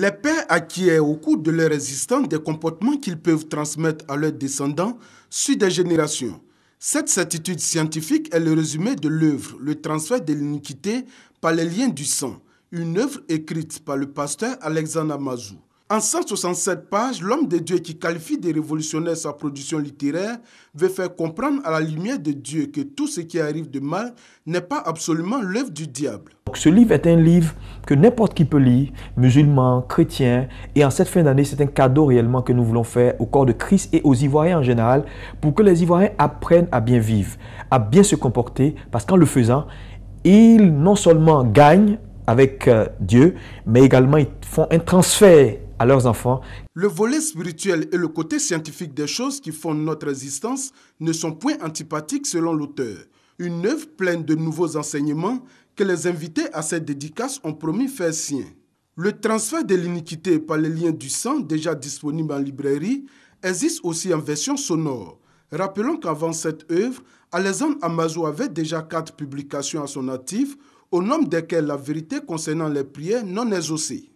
Les pères acquièrent au cours de leur existence des comportements qu'ils peuvent transmettre à leurs descendants sur des générations. Cette certitude scientifique est le résumé de l'œuvre Le transfert de l'iniquité par les liens du sang, une œuvre écrite par le pasteur Alexandre Mazou. En 167 pages, l'homme de Dieu qui qualifie de révolutionnaire sa production littéraire veut faire comprendre à la lumière de Dieu que tout ce qui arrive de mal n'est pas absolument l'œuvre du diable. Donc Ce livre est un livre que n'importe qui peut lire, musulman, chrétien, et en cette fin d'année, c'est un cadeau réellement que nous voulons faire au corps de Christ et aux Ivoiriens en général pour que les Ivoiriens apprennent à bien vivre, à bien se comporter, parce qu'en le faisant, ils non seulement gagnent avec euh, Dieu, mais également ils font un transfert à leurs enfants. Le volet spirituel et le côté scientifique des choses qui font notre existence ne sont point antipathiques selon l'auteur. Une œuvre pleine de nouveaux enseignements que les invités à cette dédicace ont promis faire sien. Le transfert de l'iniquité par les liens du sang, déjà disponible en librairie, existe aussi en version sonore. Rappelons qu'avant cette œuvre, Alexandre Amazou avait déjà quatre publications à son actif, au nom desquelles la vérité concernant les prières non aussi.